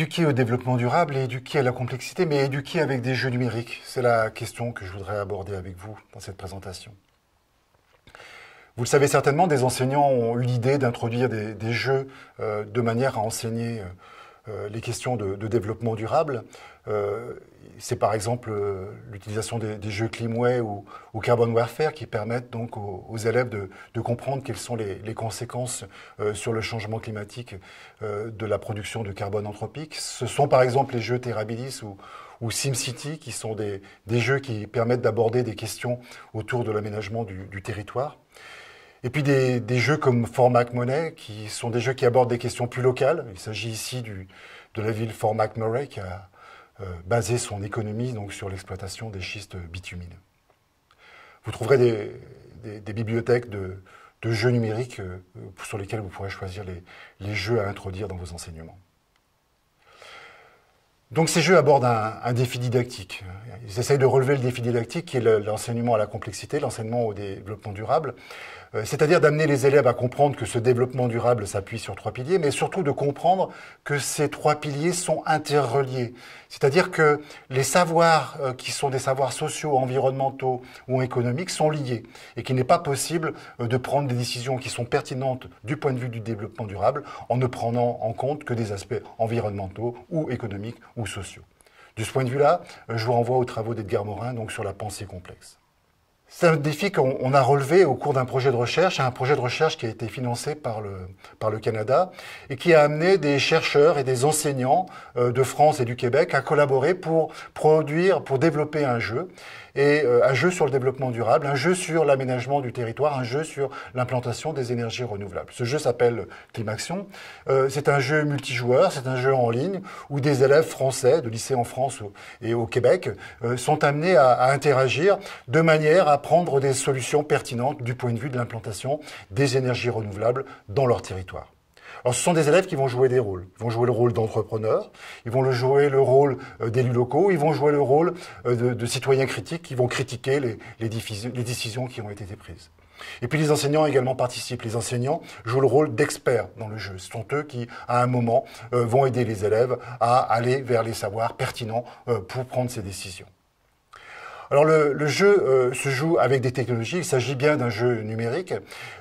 éduquer au développement durable et éduquer à la complexité, mais éduquer avec des jeux numériques. C'est la question que je voudrais aborder avec vous dans cette présentation. Vous le savez certainement, des enseignants ont eu l'idée d'introduire des, jeux euh, de manière à enseigner. Euh, euh, les questions de, développement durable. Euh, c'est par exemple euh, l'utilisation des, jeux Climway ou, Carbon Warfare qui permettent donc aux, élèves de, comprendre quelles sont les, conséquences sur le changement climatique de la production de carbone anthropique. Ce sont par exemple les jeux Terrabilis ou, SimCity, qui sont des, jeux qui permettent d'aborder des questions autour de l'aménagement du territoire. Et puis des, jeux comme Formac Monet, qui sont des jeux qui abordent des questions plus locales. Il s'agit ici de la ville Formac Murray, qui a euh, basé son économie donc, sur l'exploitation des schistes bitumineux. Vous trouverez des, bibliothèques de, jeux numériques euh, sur lesquels vous pourrez choisir les, jeux à introduire dans vos enseignements. Donc ces jeux abordent un, un défi didactique. Ils essayent de relever le défi didactique qui est l'enseignement à la complexité, l'enseignement au développement durable. Euh, c'est-à-dire d'amener les élèves à comprendre que ce développement durable s'appuie sur trois piliers, mais surtout de comprendre que ces trois piliers sont interreliés. C'est-à-dire que les savoirs euh, qui sont des savoirs sociaux, environnementaux ou économiques sont liés et qu'il n'est pas possible euh, de prendre des décisions qui sont pertinentes du point de vue du développement durable en ne prenant en compte que des aspects environnementaux ou économiques ou sociaux. De ce point de vue-là, je vous renvoie aux travaux d'Edgar Morin donc sur la pensée complexe. C'est un défi qu'on a relevé au cours d'un projet de recherche, un projet de recherche qui a été financé par le, par le Canada et qui a amené des chercheurs et des enseignants euh, de France et du Québec à collaborer pour produire, pour développer un jeu et euh, un jeu sur le développement durable, un jeu sur l'aménagement du territoire, un jeu sur l'implantation des énergies renouvelables. Ce jeu s'appelle Climaction. Euh, c'est un jeu multijoueur, c'est un jeu en ligne où des élèves français de lycées en France et au Québec euh, sont amenés à, à interagir de manière à prendre des solutions pertinentes du point de vue de l'implantation des énergies renouvelables dans leur territoire. Alors, ce sont des élèves qui vont jouer des rôles. Ils vont jouer le rôle d'entrepreneurs, ils vont jouer le rôle euh, d'élus locaux, ils vont jouer le rôle euh, de, citoyens critiques qui vont critiquer les décisions qui ont été prises. Et puis les enseignants également participent. Les enseignants jouent le rôle d'experts dans le jeu. Ce sont eux qui, à un moment, euh, vont aider les élèves à aller vers les savoirs pertinents pour prendre ces décisions. Alors le, le jeu euh, se joue avec des technologies, il s'agit bien d'un jeu numérique.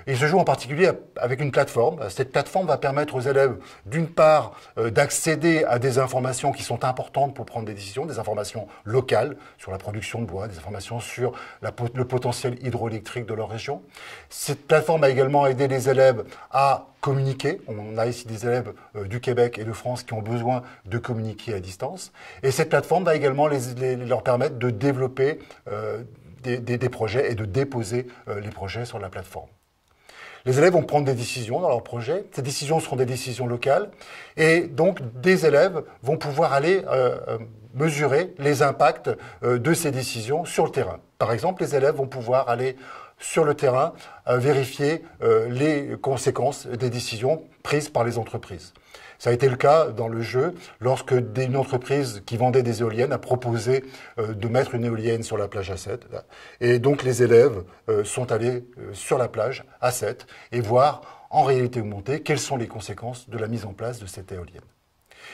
Il se joue en particulier avec une plateforme. Cette plateforme va permettre aux élèves, d'une part, euh, d'accéder à des informations qui sont importantes pour prendre des décisions, des informations locales sur la production de bois, des informations sur la, le potentiel hydroélectrique de leur région. Cette plateforme a également aidé les élèves à communiquer. On a ici des élèves euh, du Québec et de France qui ont besoin de communiquer à distance. Et cette plateforme va également leur permettre de développer euh, des, projets et de déposer euh, les projets sur la plateforme. Les élèves vont prendre des décisions dans leurs projets. Ces décisions seront des décisions locales. Et donc, des élèves vont pouvoir aller mesurer les impacts de ces décisions sur le terrain. Par exemple, les élèves vont pouvoir aller sur le terrain, à vérifier euh, les conséquences des décisions prises par les entreprises. Ça a été le cas dans le jeu lorsque une entreprise qui vendait des éoliennes a proposé euh, de mettre une éolienne sur la plage à 7 Et donc les élèves euh, sont allés sur la plage à 7 et voir en réalité augmentée quelles sont les conséquences de la mise en place de cette éolienne.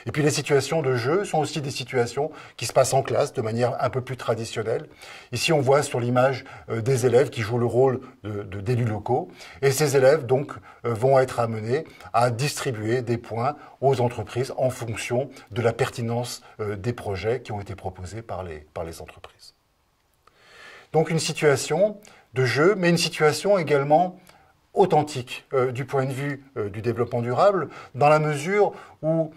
Et puis les situations de jeu sont aussi des situations qui se passent en classe de manière un peu plus traditionnelle. Ici, on voit sur l'image euh, des élèves qui jouent le rôle d'élus locaux. Et ces élèves, donc, euh, vont être amenés à distribuer des points aux entreprises en fonction de la pertinence euh, des projets qui ont été proposés par les, par les entreprises. Donc une situation de jeu, mais une situation également authentique du point de vue du développement durable, dans la mesure où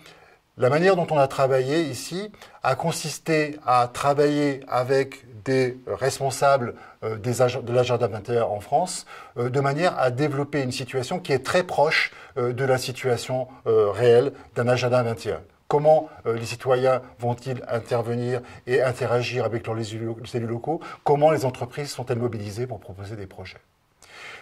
la manière dont on a travaillé ici a consisté à travailler avec des responsables euh, de l'agenda 21 en France euh, de manière à développer une situation qui est très proche euh, de la situation réelle d'un agenda 21 comment les citoyens vont-ils intervenir et interagir avec leurs élus locaux, comment les entreprises sont-elles mobilisées pour proposer des projets.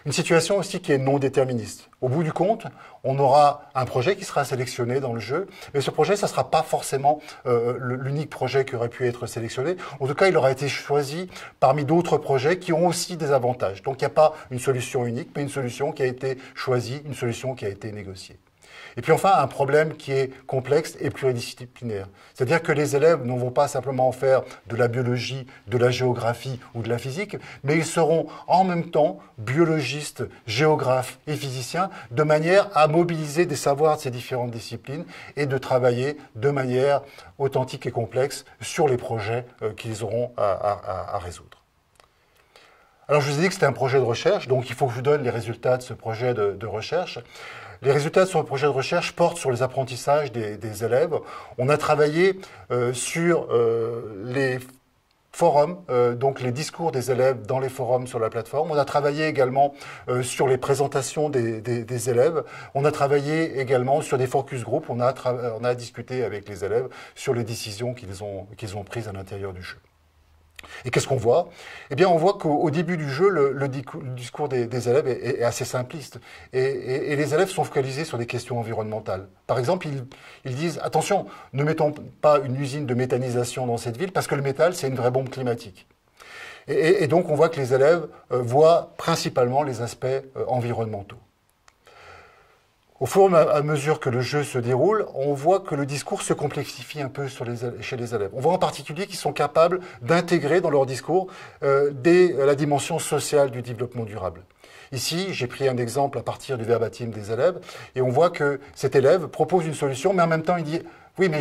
Une situation aussi qui est non déterministe. Au bout du compte, on aura un projet qui sera sélectionné dans le jeu, mais ce projet, ça ne sera pas forcément euh, l'unique projet qui aurait pu être sélectionné. En tout cas, il aura été choisi parmi d'autres projets qui ont aussi des avantages. Donc il n'y a pas une solution unique, mais une solution qui a été choisie, une solution qui a été négociée. Et puis enfin, un problème qui est complexe et pluridisciplinaire. C'est-à-dire que les élèves ne vont pas simplement faire de la biologie, de la géographie ou de la physique, mais ils seront en même temps biologistes, géographes et physiciens, de manière à mobiliser des savoirs de ces différentes disciplines et de travailler de manière authentique et complexe sur les projets euh, qu'ils auront à, résoudre. Alors je vous ai dit que c'était un projet de recherche, donc il faut que je vous donne les résultats de ce projet de recherche. Les résultats sur le projet de recherche portent sur les apprentissages des, élèves. On a travaillé euh, sur euh, les forums, euh, donc les discours des élèves dans les forums sur la plateforme. On a travaillé également sur les présentations des, élèves. On a travaillé également sur des focus groupes. On a, discuté avec les élèves sur les décisions qu'ils ont, qu'ils ont prises à l'intérieur du jeu. Et qu'est-ce qu'on voit Eh bien, on voit qu'au début du jeu, le, discours des, élèves est, assez simpliste. Et, les élèves sont focalisés sur des questions environnementales. Par exemple, ils, disent attention, ne mettons pas une usine de méthanisation dans cette ville parce que le métal, c'est une vraie bombe climatique. et, donc, on voit que les élèves euh, voient principalement les aspects euh, environnementaux. Au fur et à mesure que le jeu se déroule, on voit que le discours se complexifie un peu chez les élèves. On voit en particulier qu'ils sont capables d'intégrer dans leur discours euh, la dimension sociale du développement durable. Ici, j'ai pris un exemple à partir du verbatim des élèves, et on voit que cet élève propose une solution, mais en même temps, il dit oui, mais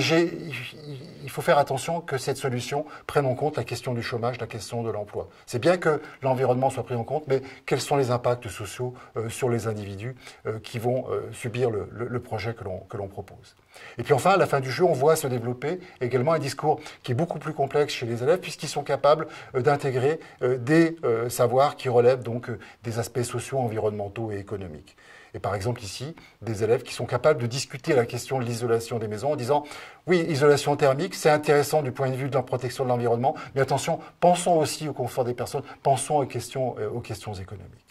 il faut faire attention que cette solution prenne en compte la question du chômage, la question de l'emploi. C'est bien que l'environnement soit pris en compte, mais quels sont les impacts sociaux euh, sur les individus euh, qui vont euh, subir le, projet que l'on propose Et puis enfin, à la fin du jeu, on voit se développer également un discours qui est beaucoup plus complexe chez les élèves, puisqu'ils sont capables d'intégrer des savoirs qui relèvent donc des aspects sociaux, environnementaux et économiques. Et par exemple ici, des élèves qui sont capables de discuter la question de l'isolation des maisons en disant, oui, isolation thermique, c'est intéressant du point de vue de la protection de l'environnement, mais attention, pensons aussi au confort des personnes, pensons aux questions, euh, aux questions économiques.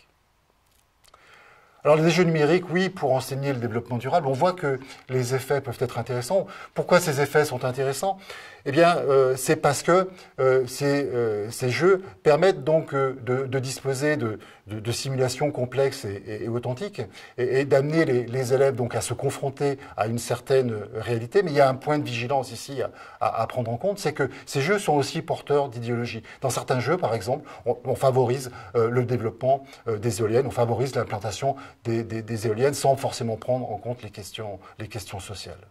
Alors les jeux numériques, oui, pour enseigner le développement durable, on voit que les effets peuvent être intéressants. Pourquoi ces effets sont intéressants Eh bien, euh, c'est parce que euh, euh, ces, jeux permettent donc de, disposer de, simulations complexes et, authentiques et, d'amener les, élèves donc à se confronter à une certaine réalité. Mais il y a un point de vigilance ici à, prendre en compte, c'est que ces jeux sont aussi porteurs d'idéologie. Dans certains jeux, par exemple, on, on favorise le développement des éoliennes, on favorise l'implantation des, éoliennes sans forcément prendre en compte les questions, les questions sociales.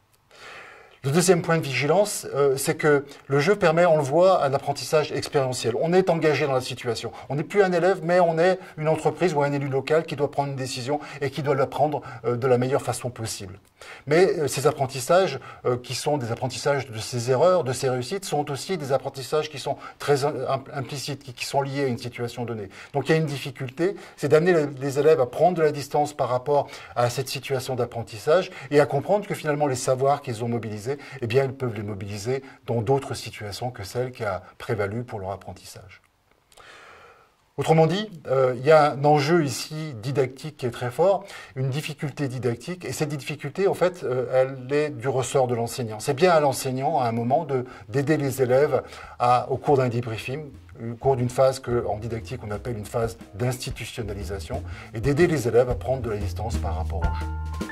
Le deuxième point de vigilance, euh, c'est que le jeu permet, on le voit, un apprentissage expérientiel. On est engagé dans la situation. On n'est plus un élève, mais on est une entreprise ou un élu local qui doit prendre une décision et qui doit la prendre euh, de la meilleure façon possible. Mais euh, ces apprentissages, qui sont des apprentissages de ses erreurs, de ses réussites, sont aussi des apprentissages qui sont très implicites, qui, qui, sont liés à une situation donnée. Donc il y a une difficulté, c'est d'amener les élèves à prendre de la distance par rapport à cette situation d'apprentissage et à comprendre que finalement les savoirs qu'ils ont mobilisés et eh bien, ils peuvent les mobiliser dans d'autres situations que celle qui a prévalu pour leur apprentissage. Autrement dit, euh, il y a un enjeu ici didactique qui est très fort, une difficulté didactique, et cette difficulté, en fait, euh, elle est du ressort de l'enseignant. C'est bien à l'enseignant, à un moment, d'aider les élèves au cours d'un debriefing, euh, au cours d'une phase qu'en en didactique, on appelle une phase d'institutionnalisation, et d'aider les élèves à prendre de la distance par rapport au jeu.